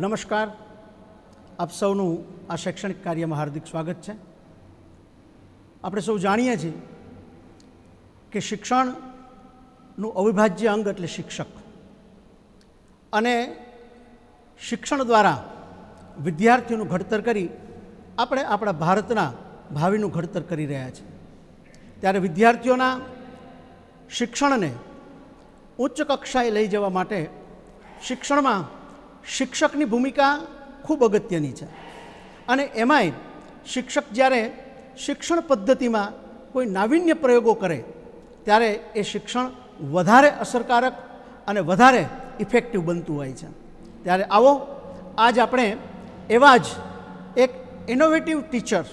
નમસ્કાર આપ સૌનું આ શૈક્ષણિક કાર્યમાં હાર્દિક સ્વાગત છે આપણે સૌ જાણીએ છીએ કે શિક્ષણનું અવિભાજ્ય અંગ એટલે શિક્ષક અને શિક્ષણ દ્વારા વિદ્યાર્થીઓનું ઘડતર કરી આપણે આપણા ભારતના ભાવિનું ઘડતર કરી રહ્યા છીએ ત્યારે વિદ્યાર્થીઓના શિક્ષણને ઉચ્ચ કક્ષાએ લઈ જવા માટે શિક્ષણમાં શિક્ષકની ભૂમિકા ખૂબ અગત્યની છે અને એમાંય શિક્ષક જ્યારે શિક્ષણ પદ્ધતિમાં કોઈ નાવીન્ય પ્રયોગો કરે ત્યારે એ શિક્ષણ વધારે અસરકારક અને વધારે ઇફેક્ટિવ બનતું હોય છે ત્યારે આવો આજ આપણે એવા જ એક ઇનોવેટિવ ટીચર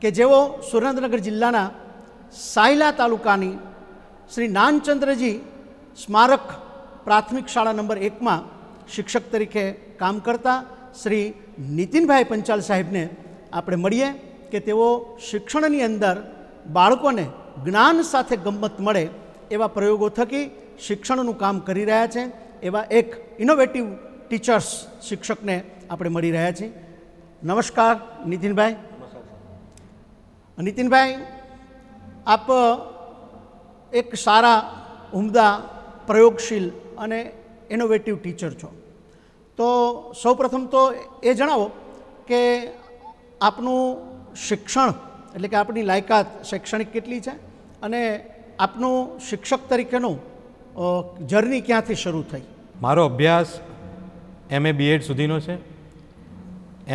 કે જેઓ સુરેન્દ્રનગર જિલ્લાના સાયલા તાલુકાની શ્રી નાનચંદ્રજી સ્મારક પ્રાથમિક શાળા નંબર એકમાં શિક્ષક તરીકે કામ કરતા શ્રી નીતિનભાઈ પંચાલ સાહેબને આપણે મળીએ કે તેઓ શિક્ષણની અંદર બાળકોને જ્ઞાન સાથે ગમત મળે એવા પ્રયોગો થકી શિક્ષણનું કામ કરી રહ્યા છે એવા એક ઇનોવેટિવ ટીચર્સ શિક્ષકને આપણે મળી રહ્યા છીએ નમસ્કાર નીતિનભાઈ નીતિનભાઈ આપ એક સારા ઉમદા પ્રયોગશીલ અને ઇનોવેટિવ ટીચર છો તો સૌપ્રથમ તો એ જણાવો કે આપનું શિક્ષણ એટલે કે આપની લાયકાત શૈક્ષણિક કેટલી છે અને આપનું શિક્ષક તરીકેનું જર્ની ક્યાંથી શરૂ થઈ મારો અભ્યાસ એમ એ બીએડ સુધીનો છે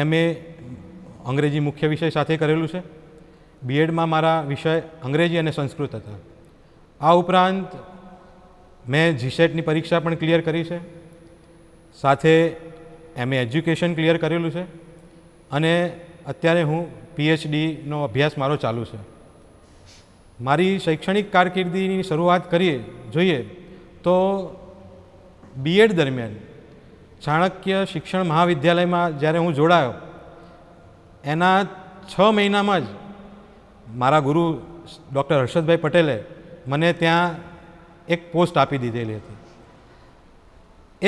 એમ એ અંગ્રેજી મુખ્ય વિષય સાથે કરેલું છે બીએડમાં મારા વિષય અંગ્રેજી અને સંસ્કૃત હતા આ ઉપરાંત મેં જીસેટની પરીક્ષા પણ ક્લિયર કરી છે સાથે એમએ એજ્યુકેશન ક્લિયર કરેલું છે અને અત્યારે હું પીએચડીનો અભ્યાસ મારો ચાલુ છે મારી શૈક્ષણિક કારકિર્દીની શરૂઆત કરીએ જોઈએ તો બીએડ દરમિયાન ચાણક્ય શિક્ષણ મહાવિદ્યાલયમાં જ્યારે હું જોડાયો એના છ મહિનામાં જ મારા ગુરુ ડૉક્ટર હર્ષદભાઈ પટેલે મને ત્યાં એક પોસ્ટ આપી દીધેલી હતી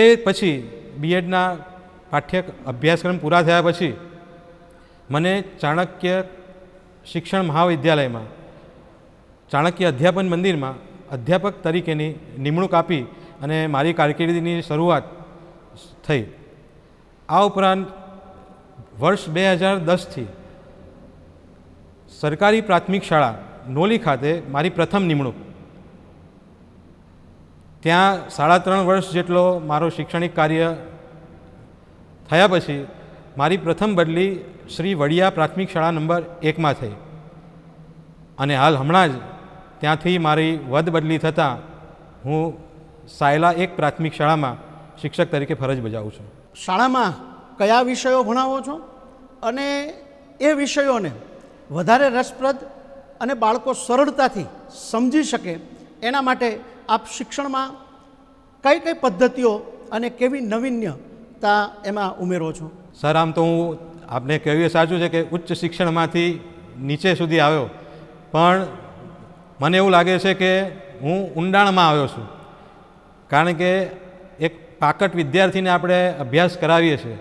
એ પછી બીએડના પાઠ્ય અભ્યાસક્રમ પૂરા થયા પછી મને ચાણક્ય શિક્ષણ મહાવિદ્યાલયમાં ચાણક્ય અધ્યાપન મંદિરમાં અધ્યાપક તરીકેની નિમણૂક આપી અને મારી કારકિર્દીની શરૂઆત થઈ આ ઉપરાંત વર્ષ બે હજાર દસથી સરકારી પ્રાથમિક શાળા નોલી ખાતે મારી પ્રથમ નિમણૂક ત્યાં સાડા ત્રણ વર્ષ જેટલો મારો શૈક્ષણિક કાર્ય થયા પછી મારી પ્રથમ બદલી શ્રી વડિયા પ્રાથમિક શાળા નંબર એકમાં થઈ અને હાલ હમણાં જ ત્યાંથી મારી વધ બદલી થતાં હું સાયલા એક પ્રાથમિક શાળામાં શિક્ષક તરીકે ફરજ બજાવું છું શાળામાં કયા વિષયો ભણાવો છો અને એ વિષયોને વધારે રસપ્રદ અને બાળકો સરળતાથી સમજી શકે એના માટે આપ શિક્ષણમાં કઈ કઈ પદ્ધતિઓ અને કેવી નવીન્યતા એમાં ઉમેરો છો સર આમ તો હું આપને એ સાચું છે કે ઉચ્ચ શિક્ષણમાંથી નીચે સુધી આવ્યો પણ મને એવું લાગે છે કે હું ઊંડાણમાં આવ્યો છું કારણ કે એક પાકટ વિદ્યાર્થીને આપણે અભ્યાસ કરાવીએ છીએ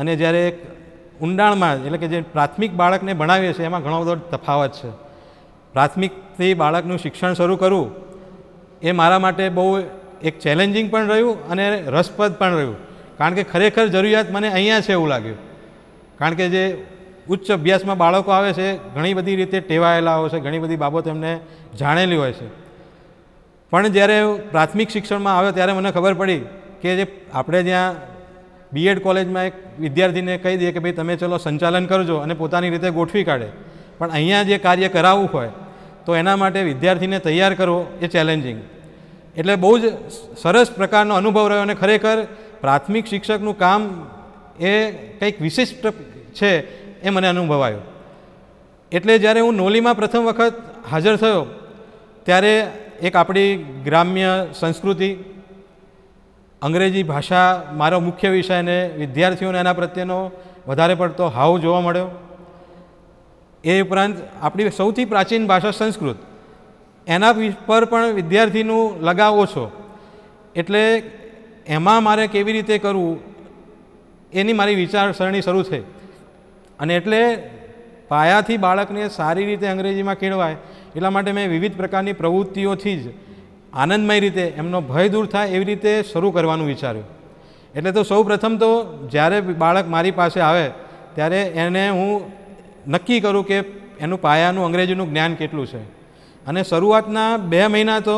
અને જ્યારે એક ઊંડાણમાં એટલે કે જે પ્રાથમિક બાળકને ભણાવીએ છીએ એમાં ઘણો બધો તફાવત છે પ્રાથમિકથી બાળકનું શિક્ષણ શરૂ કરવું એ મારા માટે બહુ એક ચેલેન્જિંગ પણ રહ્યું અને રસપ્રદ પણ રહ્યું કારણ કે ખરેખર જરૂરિયાત મને અહીંયા છે એવું લાગ્યું કારણ કે જે ઉચ્ચ અભ્યાસમાં બાળકો આવે છે ઘણી બધી રીતે ટેવાયેલા હોય છે ઘણી બધી બાબતો એમને જાણેલી હોય છે પણ જ્યારે પ્રાથમિક શિક્ષણમાં આવ્યો ત્યારે મને ખબર પડી કે જે આપણે જ્યાં બીએડ કોલેજમાં એક વિદ્યાર્થીને કહી દઈએ કે ભાઈ તમે ચલો સંચાલન કરજો અને પોતાની રીતે ગોઠવી કાઢે પણ અહીંયા જે કાર્ય કરાવવું હોય તો એના માટે વિદ્યાર્થીને તૈયાર કરવો એ ચેલેન્જિંગ એટલે બહુ જ સરસ પ્રકારનો અનુભવ રહ્યો અને ખરેખર પ્રાથમિક શિક્ષકનું કામ એ કંઈક વિશિષ્ટ છે એ મને અનુભવાયો એટલે જ્યારે હું નોલીમાં પ્રથમ વખત હાજર થયો ત્યારે એક આપણી ગ્રામ્ય સંસ્કૃતિ અંગ્રેજી ભાષા મારો મુખ્ય વિષય અને વિદ્યાર્થીઓને એના પ્રત્યેનો વધારે પડતો હાવ જોવા મળ્યો એ ઉપરાંત આપણી સૌથી પ્રાચીન ભાષા સંસ્કૃત એના પર પણ વિદ્યાર્થીનું લગાવ ઓછો એટલે એમાં મારે કેવી રીતે કરવું એની મારી વિચારસરણી શરૂ થઈ અને એટલે પાયાથી બાળકને સારી રીતે અંગ્રેજીમાં કેળવાય એટલા માટે મેં વિવિધ પ્રકારની પ્રવૃત્તિઓથી જ આનંદમય રીતે એમનો ભય દૂર થાય એવી રીતે શરૂ કરવાનું વિચાર્યું એટલે તો સૌ પ્રથમ તો જ્યારે બાળક મારી પાસે આવે ત્યારે એને હું નક્કી કરું કે એનું પાયાનું અંગ્રેજીનું જ્ઞાન કેટલું છે અને શરૂઆતના બે મહિના તો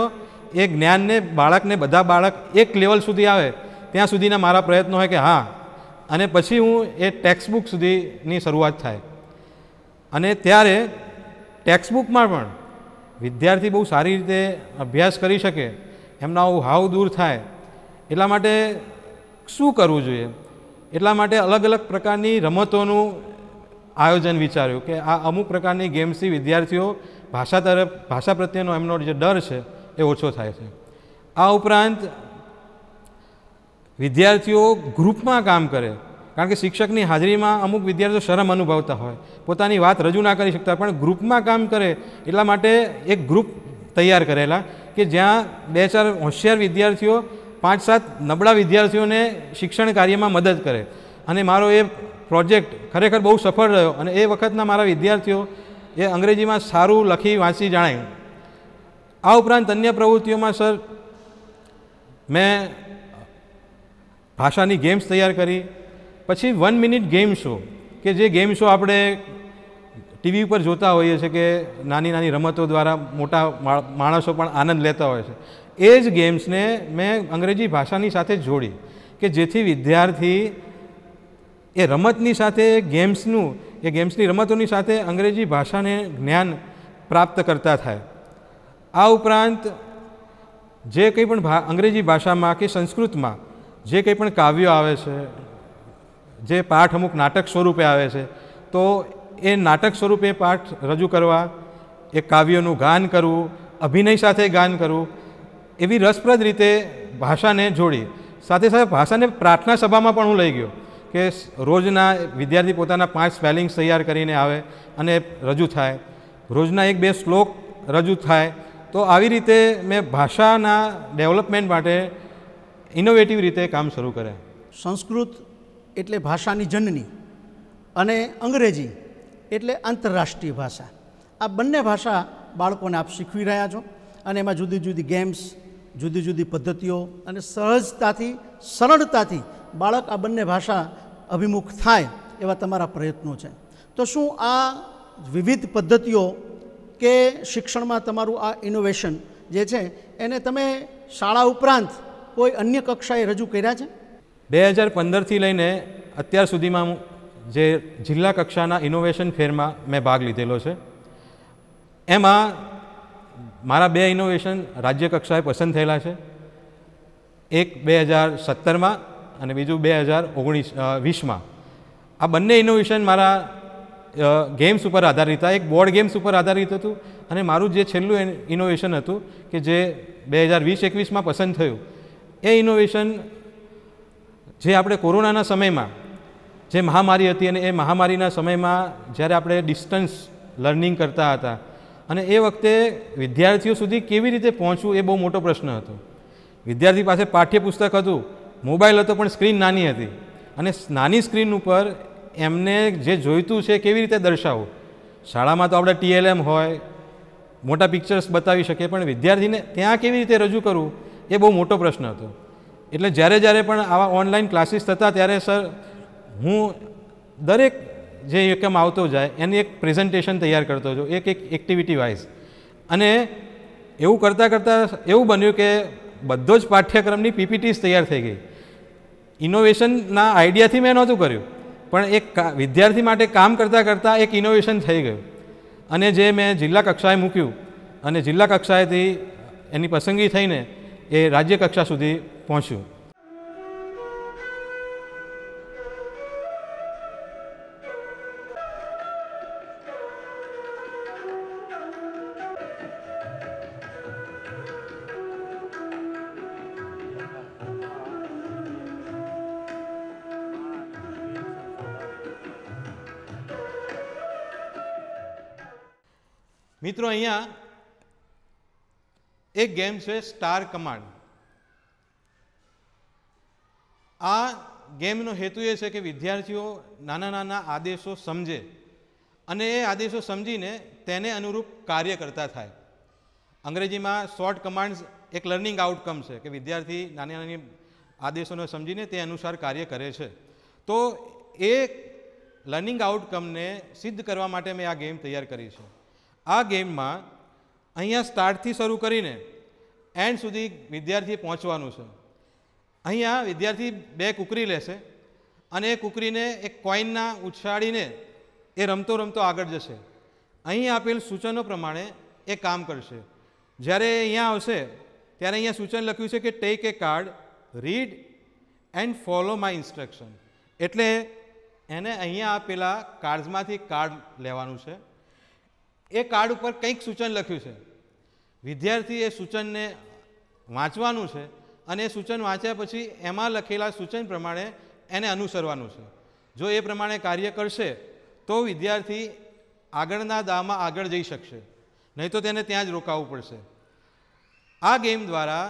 એ જ્ઞાનને બાળકને બધા બાળક એક લેવલ સુધી આવે ત્યાં સુધીના મારા પ્રયત્નો હોય કે હા અને પછી હું એ ટેક્સ્ટબુક સુધીની શરૂઆત થાય અને ત્યારે ટેક્સ્ટબુકમાં પણ વિદ્યાર્થી બહુ સારી રીતે અભ્યાસ કરી શકે એમના હાવ દૂર થાય એટલા માટે શું કરવું જોઈએ એટલા માટે અલગ અલગ પ્રકારની રમતોનું આયોજન વિચાર્યું કે આ અમુક પ્રકારની ગેમ્સથી વિદ્યાર્થીઓ ભાષા તરફ ભાષા પ્રત્યેનો એમનો જે ડર છે એ ઓછો થાય છે આ ઉપરાંત વિદ્યાર્થીઓ ગ્રુપમાં કામ કરે કારણ કે શિક્ષકની હાજરીમાં અમુક વિદ્યાર્થીઓ શરમ અનુભવતા હોય પોતાની વાત રજૂ ના કરી શકતા પણ ગ્રુપમાં કામ કરે એટલા માટે એક ગ્રુપ તૈયાર કરેલા કે જ્યાં બે ચાર હોશિયાર વિદ્યાર્થીઓ પાંચ સાત નબળા વિદ્યાર્થીઓને શિક્ષણ કાર્યમાં મદદ કરે અને મારો એ પ્રોજેક્ટ ખરેખર બહુ સફળ રહ્યો અને એ વખતના મારા વિદ્યાર્થીઓ એ અંગ્રેજીમાં સારું લખી વાંચી જાણે આ ઉપરાંત અન્ય પ્રવૃત્તિઓમાં સર મેં ભાષાની ગેમ્સ તૈયાર કરી પછી વન મિનિટ ગેમ શો કે જે ગેમ શો આપણે ટીવી ઉપર જોતા હોઈએ છીએ કે નાની નાની રમતો દ્વારા મોટા માણસો પણ આનંદ લેતા હોય છે એ જ ગેમ્સને મેં અંગ્રેજી ભાષાની સાથે જોડી કે જેથી વિદ્યાર્થી એ રમતની સાથે ગેમ્સનું એ ગેમ્સની રમતોની સાથે અંગ્રેજી ભાષાને જ્ઞાન પ્રાપ્ત કરતા થાય આ ઉપરાંત જે કંઈ પણ ભા અંગ્રેજી ભાષામાં કે સંસ્કૃતમાં જે કંઈ પણ કાવ્યો આવે છે જે પાઠ અમુક નાટક સ્વરૂપે આવે છે તો એ નાટક સ્વરૂપે પાઠ રજૂ કરવા એ કાવ્યોનું ગાન કરવું અભિનય સાથે ગાન કરવું એવી રસપ્રદ રીતે ભાષાને જોડી સાથે સાથે ભાષાને પ્રાર્થના સભામાં પણ હું લઈ ગયો કે રોજના વિદ્યાર્થી પોતાના પાંચ સ્પેલિંગ્સ તૈયાર કરીને આવે અને રજૂ થાય રોજના એક બે શ્લોક રજૂ થાય તો આવી રીતે મેં ભાષાના ડેવલપમેન્ટ માટે ઇનોવેટિવ રીતે કામ શરૂ કરે સંસ્કૃત એટલે ભાષાની જનની અને અંગ્રેજી એટલે આંતરરાષ્ટ્રીય ભાષા આ બંને ભાષા બાળકોને આપ શીખવી રહ્યા છો અને એમાં જુદી જુદી ગેમ્સ જુદી જુદી પદ્ધતિઓ અને સહજતાથી સરળતાથી બાળક આ બંને ભાષા અભિમુખ થાય એવા તમારા પ્રયત્નો છે તો શું આ વિવિધ પદ્ધતિઓ કે શિક્ષણમાં તમારું આ ઇનોવેશન જે છે એને તમે શાળા ઉપરાંત કોઈ અન્ય કક્ષાએ રજૂ કર્યા છે બે હજાર પંદરથી લઈને અત્યાર સુધીમાં જે જિલ્લા કક્ષાના ઇનોવેશન ફેરમાં મેં ભાગ લીધેલો છે એમાં મારા બે ઇનોવેશન રાજ્ય કક્ષાએ પસંદ થયેલા છે એક બે હજાર સત્તરમાં અને બીજું બે હજાર ઓગણીસ વીસમાં આ બંને ઇનોવેશન મારા ગેમ્સ ઉપર આધારિત હતા એક બોર્ડ ગેમ્સ ઉપર આધારિત હતું અને મારું જે છેલ્લું ઇનોવેશન હતું કે જે બે હજાર વીસ એકવીસમાં પસંદ થયું એ ઇનોવેશન જે આપણે કોરોનાના સમયમાં જે મહામારી હતી અને એ મહામારીના સમયમાં જ્યારે આપણે ડિસ્ટન્સ લર્નિંગ કરતા હતા અને એ વખતે વિદ્યાર્થીઓ સુધી કેવી રીતે પહોંચવું એ બહુ મોટો પ્રશ્ન હતો વિદ્યાર્થી પાસે પાઠ્યપુસ્તક હતું મોબાઈલ હતો પણ સ્ક્રીન નાની હતી અને નાની સ્ક્રીન ઉપર એમને જે જોઈતું છે કેવી રીતે દર્શાવવું શાળામાં તો આપણે ટીએલએમ હોય મોટા પિક્ચર્સ બતાવી શકીએ પણ વિદ્યાર્થીને ત્યાં કેવી રીતે રજૂ કરવું એ બહુ મોટો પ્રશ્ન હતો એટલે જ્યારે જ્યારે પણ આવા ઓનલાઈન ક્લાસીસ થતા ત્યારે સર હું દરેક જે એકમ આવતો જાય એની એક પ્રેઝન્ટેશન તૈયાર કરતો હતો એક એક એક્ટિવિટી વાઇઝ અને એવું કરતાં કરતાં એવું બન્યું કે બધો જ પાઠ્યક્રમની પીપીટીસ તૈયાર થઈ ગઈ ઇનોવેશનના આઈડિયાથી મેં નહોતું કર્યું પણ એક વિદ્યાર્થી માટે કામ કરતાં કરતાં એક ઇનોવેશન થઈ ગયું અને જે મેં જિલ્લા કક્ષાએ મૂક્યું અને જિલ્લા કક્ષાએથી એની પસંદગી થઈને એ રાજ્ય કક્ષા સુધી પહોંચ્યું મિત્રો અહીંયા એક ગેમ છે સ્ટાર કમાન્ડ આ ગેમનો હેતુ એ છે કે વિદ્યાર્થીઓ નાના નાના આદેશો સમજે અને એ આદેશો સમજીને તેને અનુરૂપ કાર્ય કરતા થાય અંગ્રેજીમાં શોર્ટ કમાન્ડ્સ એક લર્નિંગ આઉટકમ છે કે વિદ્યાર્થી નાની નાની આદેશોને સમજીને તે અનુસાર કાર્ય કરે છે તો એ લર્નિંગ આઉટકમને સિદ્ધ કરવા માટે મેં આ ગેમ તૈયાર કરી છે આ ગેમમાં અહીંયા સ્ટાર્ટથી શરૂ કરીને એન્ડ સુધી વિદ્યાર્થી પહોંચવાનું છે અહીંયા વિદ્યાર્થી બે કૂકરી લેશે અને એ કૂકરીને એક કોઈનના ઉછાળીને એ રમતો રમતો આગળ જશે અહીં આપેલ સૂચનો પ્રમાણે એ કામ કરશે જ્યારે અહીંયા આવશે ત્યારે અહીંયા સૂચન લખ્યું છે કે take a card read and follow my instruction એટલે એને અહીંયા આપેલા કાર્ડ્સમાંથી કાર્ડ લેવાનું છે એ કાર્ડ ઉપર કંઈક સૂચન લખ્યું છે વિદ્યાર્થી એ સૂચનને વાંચવાનું છે અને એ સૂચન વાંચ્યા પછી એમાં લખેલા સૂચન પ્રમાણે એને અનુસરવાનું છે જો એ પ્રમાણે કાર્ય કરશે તો વિદ્યાર્થી આગળના દામાં આગળ જઈ શકશે નહીં તો તેને ત્યાં જ રોકાવવું પડશે આ ગેમ દ્વારા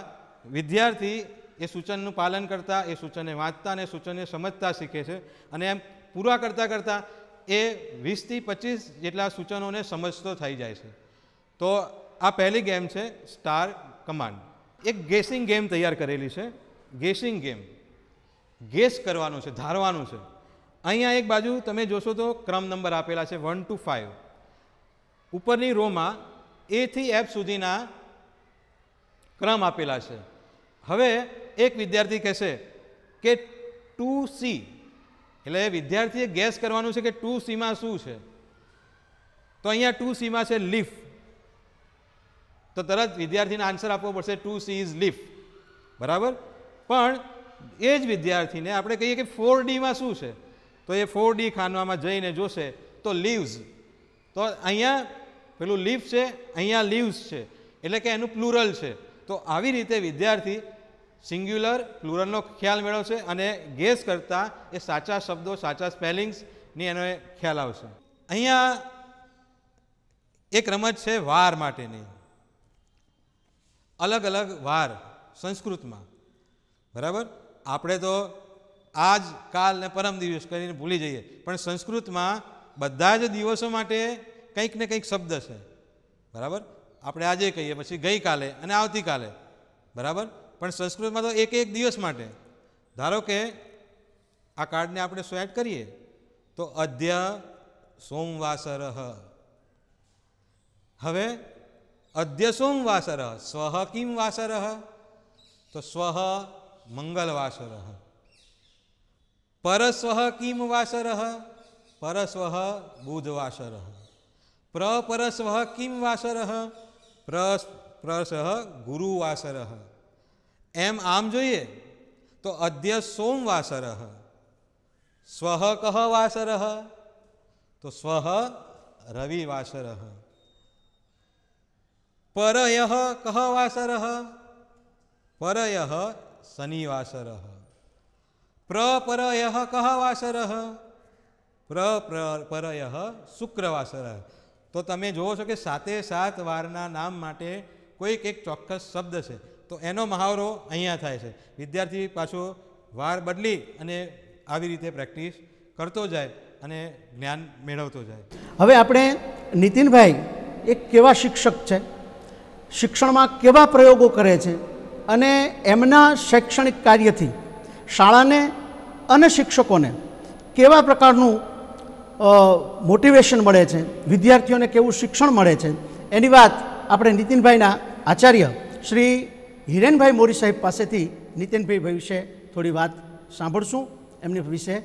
વિદ્યાર્થી એ સૂચનનું પાલન કરતાં એ સૂચનને વાંચતા અને સૂચનને સમજતા શીખે છે અને એમ પૂરા કરતાં કરતાં એ વીસથી પચીસ જેટલા સૂચનોને સમજતો થઈ જાય છે તો આ પહેલી ગેમ છે સ્ટાર કમાન્ડ એક ગેસિંગ ગેમ તૈયાર કરેલી છે ગેસિંગ ગેમ ગેસ કરવાનું છે ધારવાનું છે અહીંયા એક બાજુ તમે જોશો તો ક્રમ નંબર આપેલા છે વન ટુ ફાઇવ ઉપરની રોમાં એથી એફ સુધીના ક્રમ આપેલા છે હવે એક વિદ્યાર્થી કહેશે કે ટુ સી એટલે વિદ્યાર્થીએ ગેસ કરવાનું છે કે ટુ સીમાં શું છે તો અહીંયા ટુ સીમાં છે લીફ તો તરત વિદ્યાર્થીને આન્સર આપવો પડશે ટુ સી ઇઝ લીફ બરાબર પણ એ જ વિદ્યાર્થીને આપણે કહીએ કે ફોર ડીમાં શું છે તો એ ફોર ડી ખાનવામાં જઈને જોશે તો લીવ્સ તો અહીંયા પેલું લીફ છે અહીંયા લીવ્સ છે એટલે કે એનું પ્લુરલ છે તો આવી રીતે વિદ્યાર્થી સિંગ્યુલર પ્લુરલનો ખ્યાલ મેળવશે અને ગેસ કરતાં એ સાચા શબ્દો સાચા સ્પેલિંગ્સની એનો ખ્યાલ આવશે અહીંયા એક રમત છે વાર માટેની અલગ અલગ વાર સંસ્કૃતમાં બરાબર આપણે તો આજ કાલ ને પરમ દિવસ કરીને ભૂલી જઈએ પણ સંસ્કૃતમાં બધા જ દિવસો માટે કંઈક ને કંઈક શબ્દ છે બરાબર આપણે આજે કહીએ પછી ગઈકાલે અને આવતીકાલે બરાબર પણ સંસ્કૃતમાં તો એક એક દિવસ માટે ધારો કે આ કાર્ડને આપણે સ્વેટ કરીએ તો અધ્ય સોમવાસર હવે અધ્ય સોમવાસર સ્વ કિમ વાસર તો સ્વ મંગલવાસર પરસ્વ કિમ વાસર પરસ્વ બુધવાસર પ્રપરસ્વ કિમ વાસર પ્રસ પ્રસહ ગુરુવાસર એમ આમ જોઈએ તો અદ્ય સોમવાસર સ્વ કહ વાસર તો સ્વ રવિવાસર પરય કહ વાસર પરય શનિવાસર પ્રપરય કહ પ્ર પ્રપરય શુક્રવાસર તો તમે જુઓ છો કે સાતે સાત વારના નામ માટે કોઈક એક ચોક્કસ શબ્દ છે તો એનો મહાવરો અહીંયા થાય છે વિદ્યાર્થી પાછો વાર બદલી અને આવી રીતે પ્રેક્ટિસ કરતો જાય અને જ્ઞાન મેળવતો જાય હવે આપણે નીતિનભાઈ એક કેવા શિક્ષક છે શિક્ષણમાં કેવા પ્રયોગો કરે છે અને એમના શૈક્ષણિક કાર્યથી શાળાને અને શિક્ષકોને કેવા પ્રકારનું મોટિવેશન મળે છે વિદ્યાર્થીઓને કેવું શિક્ષણ મળે છે એની વાત આપણે નીતિનભાઈના આચાર્ય શ્રી હિરેનભાઈ મોરી સાહેબ પાસેથી નીતિનભાઈ વિશે થોડી વાત સાંભળશું એમની વિશે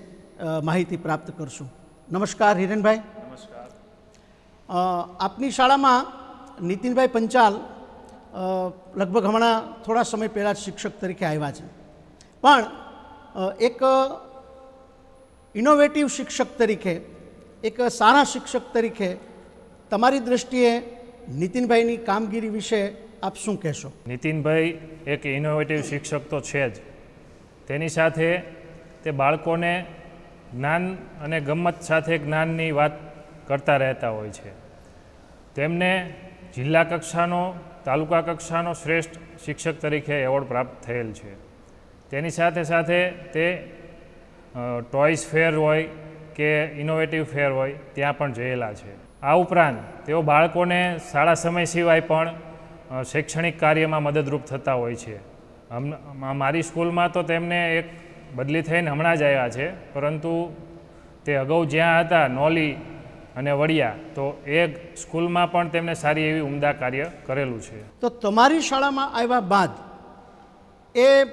માહિતી પ્રાપ્ત કરશું નમસ્કાર હિરેનભાઈ નમસ્કાર આપની શાળામાં નીતિનભાઈ પંચાલ લગભગ હમણાં થોડા સમય પહેલાં શિક્ષક તરીકે આવ્યા છે પણ એક ઇનોવેટિવ શિક્ષક તરીકે એક સારા શિક્ષક તરીકે તમારી દ્રષ્ટિએ નીતિનભાઈની કામગીરી વિશે આપ શું કહેશો નીતિનભાઈ એક ઇનોવેટિવ શિક્ષક તો છે જ તેની સાથે તે બાળકોને જ્ઞાન અને ગમત સાથે જ્ઞાનની વાત કરતા રહેતા હોય છે તેમને જિલ્લા કક્ષાનો તાલુકા કક્ષાનો શ્રેષ્ઠ શિક્ષક તરીકે એવોર્ડ પ્રાપ્ત થયેલ છે તેની સાથે સાથે તે ટોયસ ફેર હોય કે ઇનોવેટિવ ફેર હોય ત્યાં પણ જયેલા છે આ ઉપરાંત તેઓ બાળકોને શાળા સમય સિવાય પણ શૈક્ષણિક કાર્યમાં મદદરૂપ થતા હોય છે મારી સ્કૂલમાં તો તેમને એક બદલી થઈને હમણાં જ આવ્યા છે પરંતુ તે અગાઉ જ્યાં હતા નોલી અને વડિયા તો એ સ્કૂલમાં પણ તેમને સારી એવી ઉમદા કાર્ય કરેલું છે તો તમારી શાળામાં આવ્યા બાદ એ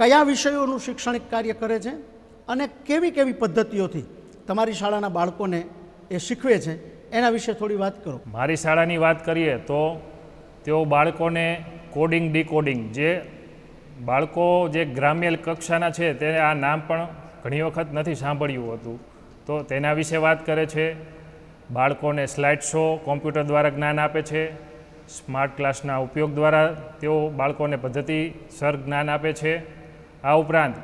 કયા વિષયોનું શૈક્ષણિક કાર્ય કરે છે અને કેવી કેવી પદ્ધતિઓથી તમારી શાળાના બાળકોને એ શીખવે છે એના વિશે થોડી વાત કરો મારી શાળાની વાત કરીએ તો તેઓ બાળકોને કોડિંગ ડીકોડિંગ જે બાળકો જે ગ્રામ્ય કક્ષાના છે તેને આ નામ પણ ઘણી વખત નથી સાંભળ્યું હતું તો તેના વિશે વાત કરે છે બાળકોને સ્લાઇડ શો કોમ્પ્યુટર દ્વારા જ્ઞાન આપે છે સ્માર્ટ ક્લાસના ઉપયોગ દ્વારા તેઓ બાળકોને પદ્ધતિસર જ્ઞાન આપે છે આ ઉપરાંત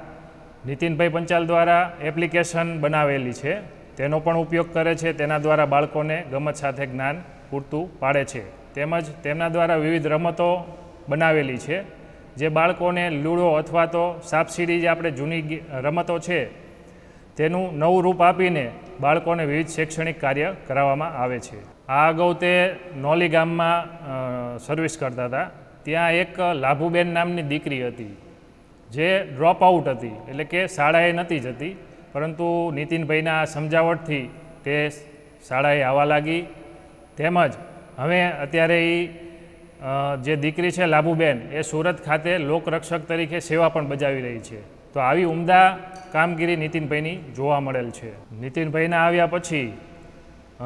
નીતિનભાઈ પંચાલ દ્વારા એપ્લિકેશન બનાવેલી છે તેનો પણ ઉપયોગ કરે છે તેના દ્વારા બાળકોને ગમત સાથે જ્ઞાન પૂરતું પાડે છે તેમજ તેમના દ્વારા વિવિધ રમતો બનાવેલી છે જે બાળકોને લૂડો અથવા તો સાપસીડી જે આપણે જૂની રમતો છે તેનું નવું રૂપ આપીને બાળકોને વિવિધ શૈક્ષણિક કાર્ય કરાવવામાં આવે છે આ અગાઉ તે નોલી ગામમાં સર્વિસ કરતા હતા ત્યાં એક લાભુબેન નામની દીકરી હતી જે ડ્રોપ આઉટ હતી એટલે કે શાળાએ નથી જતી પરંતુ નીતિનભાઈના સમજાવટથી તે શાળાએ આવવા લાગી તેમજ હવે અત્યારે એ જે દીકરી છે લાભુબેન એ સુરત ખાતે લોકરક્ષક તરીકે સેવા પણ બજાવી રહી છે તો આવી ઉમદા કામગીરી નીતિનભાઈની જોવા મળેલ છે નીતિનભાઈના આવ્યા પછી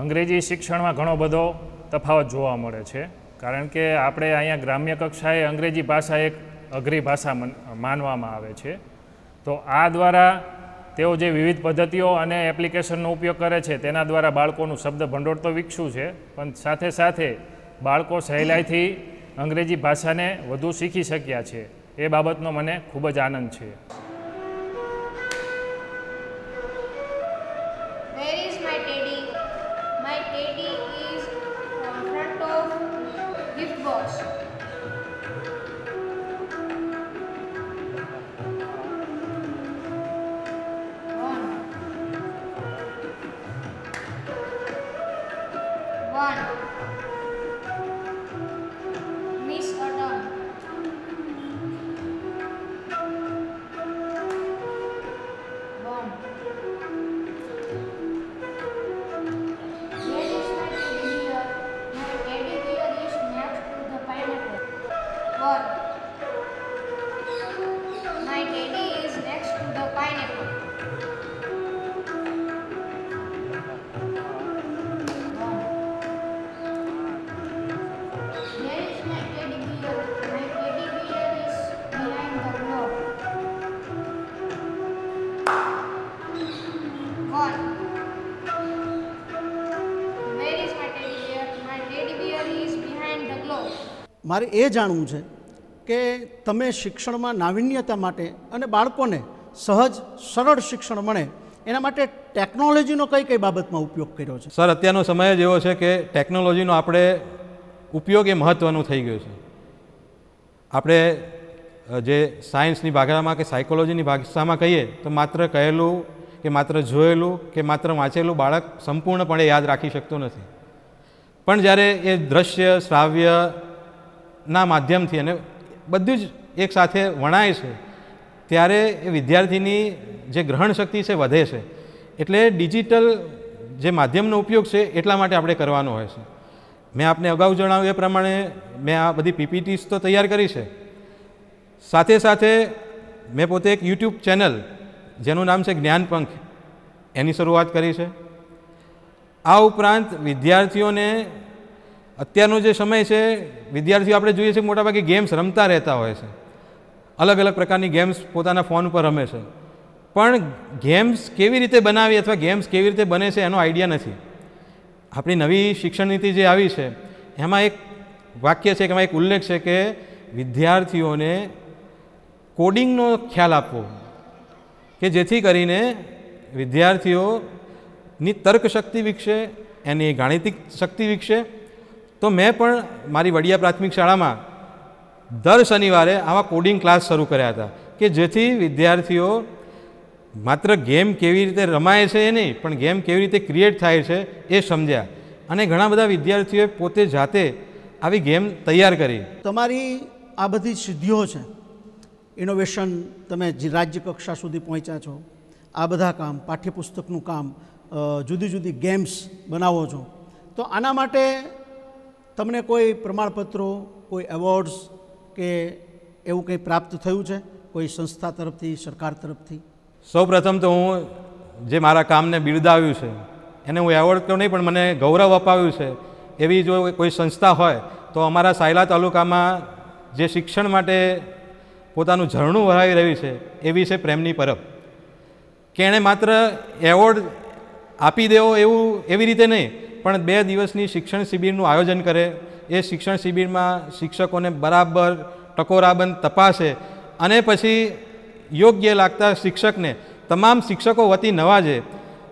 અંગ્રેજી શિક્ષણમાં ઘણો બધો તફાવત જોવા મળે છે કારણ કે આપણે અહીંયા ગ્રામ્ય કક્ષાએ અંગ્રેજી ભાષા એક અઘરી ભાષા માનવામાં આવે છે તો આ દ્વારા તેઓ જે વિવિધ પદ્ધતિઓ અને એપ્લિકેશનનો ઉપયોગ કરે છે તેના દ્વારા બાળકોનું શબ્દ ભંડોળ તો વિકસ્યું છે પણ સાથે સાથે બાળકો સહેલાઈથી અંગ્રેજી ભાષાને વધુ શીખી શક્યા છે એ બાબતનો મને ખૂબ જ આનંદ છે મારે એ જાણવું છે કે તમે શિક્ષણમાં નાવીન્યતા માટે અને બાળકોને સહજ સરળ શિક્ષણ મળે એના માટે ટેકનોલોજીનો કઈ કઈ બાબતમાં ઉપયોગ કર્યો છે સર અત્યારનો સમય જ એવો છે કે ટેકનોલોજીનો આપણે ઉપયોગ એ મહત્ત્વનું થઈ ગયો છે આપણે જે સાયન્સની ભાગામાં કે સાયકોલોજીની ભાષામાં કહીએ તો માત્ર કહેલું કે માત્ર જોયેલું કે માત્ર વાંચેલું બાળક સંપૂર્ણપણે યાદ રાખી શકતું નથી પણ જ્યારે એ દ્રશ્ય શ્રાવ્ય ના માધ્યમથી અને બધું જ એકસાથે વણાય છે ત્યારે એ વિદ્યાર્થીની જે ગ્રહણ શક્તિ છે વધે છે એટલે ડિજિટલ જે માધ્યમનો ઉપયોગ છે એટલા માટે આપણે કરવાનો હોય છે મેં આપને અગાઉ જણાવ્યું એ પ્રમાણે મેં આ બધી પીપીટીસ તો તૈયાર કરી છે સાથે સાથે મેં પોતે એક યુટ્યુબ ચેનલ જેનું નામ છે જ્ઞાનપંખ એની શરૂઆત કરી છે આ ઉપરાંત વિદ્યાર્થીઓને અત્યારનો જે સમય છે વિદ્યાર્થીઓ આપણે જોઈએ છીએ મોટાભાગે ગેમ્સ રમતા રહેતા હોય છે અલગ અલગ પ્રકારની ગેમ્સ પોતાના ફોન પર રમે છે પણ ગેમ્સ કેવી રીતે બનાવી અથવા ગેમ્સ કેવી રીતે બને છે એનો આઈડિયા નથી આપણી નવી શિક્ષણ નીતિ જે આવી છે એમાં એક વાક્ય છે કે એમાં એક ઉલ્લેખ છે કે વિદ્યાર્થીઓને કોડિંગનો ખ્યાલ આપવો કે જેથી કરીને વિદ્યાર્થીઓની તર્કશક્તિ વિકસે એની ગાણિતિક શક્તિ વિકસે તો મેં પણ મારી વડિયા પ્રાથમિક શાળામાં દર શનિવારે આવા કોડિંગ ક્લાસ શરૂ કર્યા હતા કે જેથી વિદ્યાર્થીઓ માત્ર ગેમ કેવી રીતે રમાય છે એ નહીં પણ ગેમ કેવી રીતે ક્રિએટ થાય છે એ સમજ્યા અને ઘણા બધા વિદ્યાર્થીઓએ પોતે જાતે આવી ગેમ તૈયાર કરી તમારી આ બધી સિદ્ધિઓ છે ઇનોવેશન તમે રાજ્ય કક્ષા સુધી પહોંચ્યા છો આ બધા કામ પાઠ્યપુસ્તકનું કામ જુદી જુદી ગેમ્સ બનાવો છો તો આના માટે તમને કોઈ પ્રમાણપત્રો કોઈ એવોર્ડ્સ કે એવું કંઈ પ્રાપ્ત થયું છે કોઈ સંસ્થા તરફથી સરકાર તરફથી સૌપ્રથમ તો હું જે મારા કામને બિરદાવ્યું છે એને હું એવોર્ડ તો નહીં પણ મને ગૌરવ અપાવ્યું છે એવી જો કોઈ સંસ્થા હોય તો અમારા સાયલા તાલુકામાં જે શિક્ષણ માટે પોતાનું ઝરણું વહાવી રહ્યું છે એવી છે પ્રેમની પરબ કે એણે માત્ર એવોર્ડ આપી દેવો એવું એવી રીતે નહીં પણ બે દિવસની શિક્ષણ શિબિરનું આયોજન કરે એ શિક્ષણ શિબિરમાં શિક્ષકોને બરાબર ટકોરાબંધ તપાસે અને પછી યોગ્ય લાગતા શિક્ષકને તમામ શિક્ષકો વતી નવાજે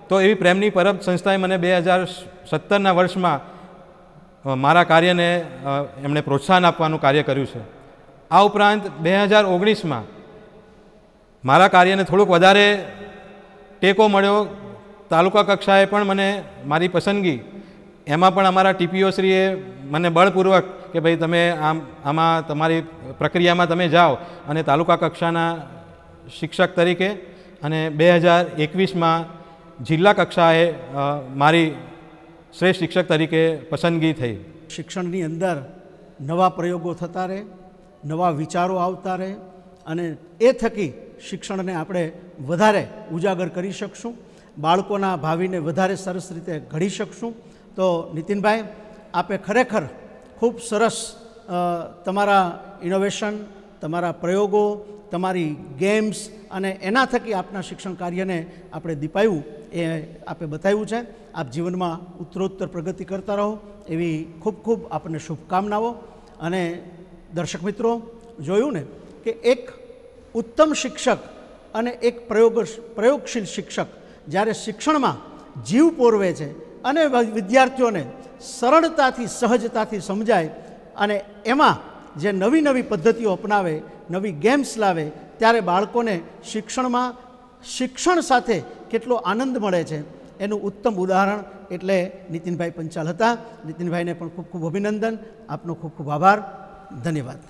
તો એવી પ્રેમની પરબ સંસ્થાએ મને બે હજાર સત્તરના વર્ષમાં મારા કાર્યને એમણે પ્રોત્સાહન આપવાનું કાર્ય કર્યું છે આ ઉપરાંત બે હજાર ઓગણીસમાં મારા કાર્યને થોડુંક વધારે ટેકો મળ્યો તાલુકા કક્ષાએ પણ મને મારી પસંદગી એમાં પણ અમારા ટીપીઓશ્રીએ મને બળપૂર્વક કે ભાઈ તમે આમ આમાં તમારી પ્રક્રિયામાં તમે જાઓ અને તાલુકા કક્ષાના શિક્ષક તરીકે અને બે હજાર એકવીસમાં જિલ્લા કક્ષાએ મારી શ્રેષ્ઠ શિક્ષક તરીકે પસંદગી થઈ શિક્ષણની અંદર નવા પ્રયોગો થતા રહે નવા વિચારો આવતા રહે અને એ થકી શિક્ષણને આપણે વધારે ઉજાગર કરી શકશું બાળકોના ભાવિને વધારે સરસ રીતે ઘડી શકશું તો નીતિનભાઈ આપે ખરેખર ખૂબ સરસ તમારા ઇનોવેશન તમારા પ્રયોગો તમારી ગેમ્સ અને એના થકી આપના શિક્ષણ કાર્યને આપણે દીપાયું એ આપે બતાવ્યું છે આપ જીવનમાં ઉત્તરોત્તર પ્રગતિ કરતા રહો એવી ખૂબ ખૂબ આપને શુભકામનાઓ અને દર્શક મિત્રો જોયું ને કે એક ઉત્તમ શિક્ષક અને એક પ્રયોગ પ્રયોગશીલ શિક્ષક જ્યારે શિક્ષણમાં જીવ પોરવે છે અને વિદ્યાર્થીઓને સરળતાથી સહજતાથી સમજાય અને એમાં જે નવી નવી પદ્ધતિઓ અપનાવે નવી ગેમ્સ લાવે ત્યારે બાળકોને શિક્ષણમાં શિક્ષણ સાથે કેટલો આનંદ મળે છે એનું ઉત્તમ ઉદાહરણ એટલે નીતિનભાઈ પંચાલ હતા નીતિનભાઈને પણ ખૂબ ખૂબ અભિનંદન આપનો ખૂબ ખૂબ આભાર ધન્યવાદ